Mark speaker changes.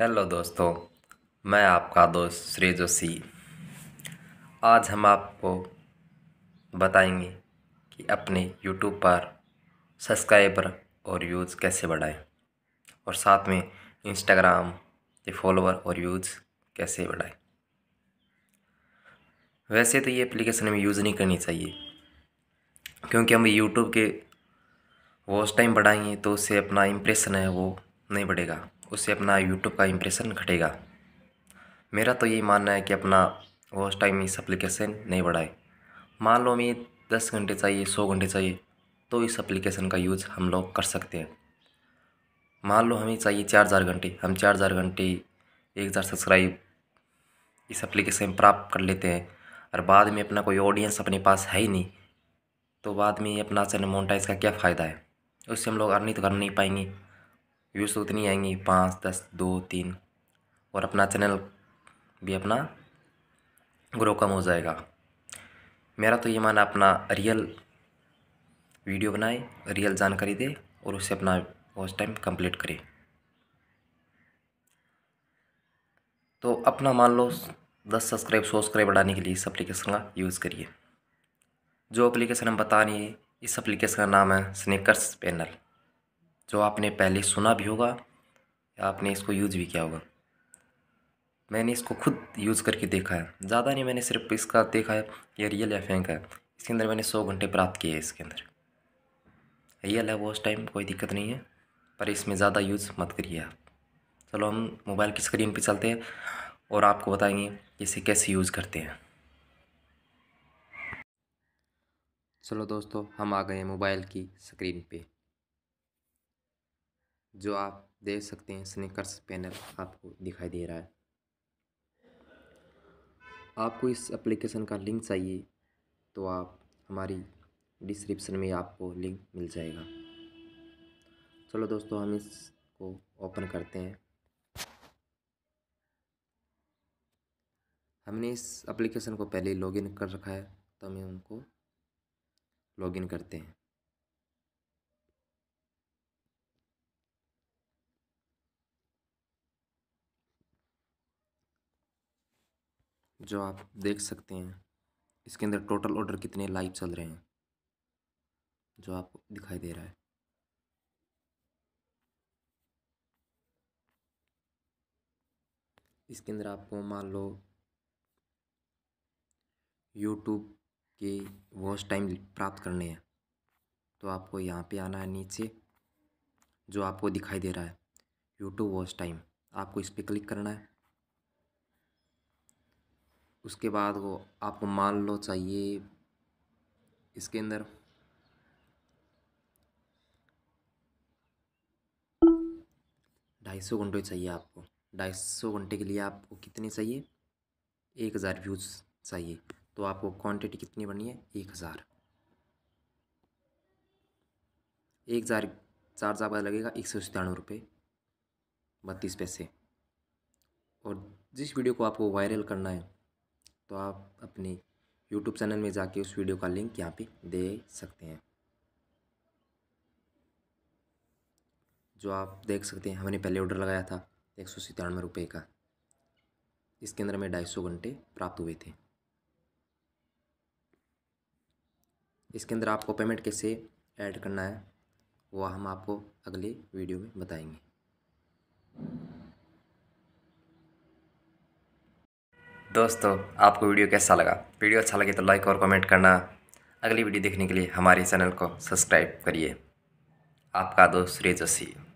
Speaker 1: hello दोस्तों मैं आपका दोस्त श्री जोशी आज हम आपको बताएंगे कि अपने यूट्यूब पर सब्सक्राइबर और व्यूज़ कैसे बढ़ाएं और साथ में इंस्टाग्राम के फॉलोवर और व्यूज़ कैसे बढ़ाएं वैसे तो ये एप्लीकेशन हमें यूज़ नहीं करनी चाहिए क्योंकि हम यूट्यूब के वॉच टाइम बढ़ाएंगे तो उससे अपना इम्प्रेशन है वो नहीं बढ़ेगा उससे अपना यूट्यूब का इम्प्रेशन घटेगा मेरा तो यही मानना है कि अपना वॉच टाइम इस एप्लीकेशन नहीं बढ़ाए मान लो हमें दस घंटे चाहिए सौ घंटे चाहिए तो इस एप्लीकेशन का यूज़ हम लोग कर सकते हैं मान लो हमें चाहिए चार हज़ार घंटे हम चार हज़ार घंटे एक हज़ार सब्सक्राइब इस एप्लीकेशन में प्राप्त कर लेते हैं और बाद में अपना कोई ऑडियंस अपने पास है ही नहीं तो बाद में अपना चैनल मोनटाइज का क्या फ़ायदा है उससे हम लोग अर्निंग तो कर नहीं पाएंगे व्यूज़ तो उतनी आएंगी पाँच दस दो तीन और अपना चैनल भी अपना ग्रो कम हो जाएगा मेरा तो ये माना अपना रियल वीडियो बनाए रियल जानकारी दे और उसे अपना वॉच टाइम कंप्लीट करे तो अपना मान लो दस सब्सक्राइब सौ सब्सक्राइब बढ़ाने के लिए इस एप्लीकेशन का यूज़ करिए जो एप्लीकेशन हम बता रहे हैं इस एप्लीकेशन का नाम है स्नेकर्स पैनल जो आपने पहले सुना भी होगा या आपने इसको यूज़ भी किया होगा मैंने इसको खुद यूज़ करके देखा है ज़्यादा नहीं मैंने सिर्फ इसका देखा है ये रियल या फेंक है इसके अंदर मैंने सौ घंटे प्राप्त किए हैं इसके अंदर रियल है वो उस टाइम कोई दिक्कत नहीं है पर इसमें ज़्यादा यूज़ मत करिए आप चलो हम मोबाइल की स्क्रीन पर चलते हैं और आपको बताएंगे इसे कैसे यूज़ करते हैं चलो दोस्तों हम आ गए मोबाइल की स्क्रीन पर जो आप देख सकते हैं स्निकर्स पैनल आपको दिखाई दे रहा है आपको इस एप्लीकेशन का लिंक चाहिए तो आप हमारी डिस्क्रिप्शन में आपको लिंक मिल जाएगा चलो दोस्तों हम इसको ओपन करते हैं हमने इस एप्लीकेशन को पहले लॉगिन कर रखा है तो हम उनको लॉगिन करते हैं जो आप देख सकते हैं इसके अंदर टोटल ऑर्डर कितने लाइव चल रहे हैं जो आपको दिखाई दे रहा है इसके अंदर आपको मान लो यूट्यूब के वॉच टाइम प्राप्त करने हैं तो आपको यहाँ पे आना है नीचे जो आपको दिखाई दे रहा है यूट्यूब वॉच टाइम आपको इस पर क्लिक करना है उसके बाद वो आपको मान लो चाहिए इसके अंदर ढाई सौ घंटे चाहिए आपको ढाई सौ घंटे के लिए आपको कितने चाहिए एक हज़ार व्यूज़ चाहिए तो आपको क्वांटिटी कितनी बनी है एक हज़ार एक हज़ार चार्ज आपका लगेगा एक सौ सतानवे रुपये बत्तीस पैसे और जिस वीडियो को आपको वायरल करना है तो आप अपने यूट्यूब चैनल में जाके उस वीडियो का लिंक यहाँ पे दे सकते हैं जो आप देख सकते हैं हमने पहले ऑर्डर लगाया था एक सौ सतानवे रुपये का इसके अंदर हमें ढाई सौ घंटे प्राप्त हुए थे इसके अंदर आपको पेमेंट कैसे ऐड करना है वो हम आपको अगले वीडियो में बताएंगे दोस्तों आपको वीडियो कैसा लगा वीडियो अच्छा लगे तो लाइक और कमेंट करना अगली वीडियो देखने के लिए हमारे चैनल को सब्सक्राइब करिए आपका दोस्त रेजसी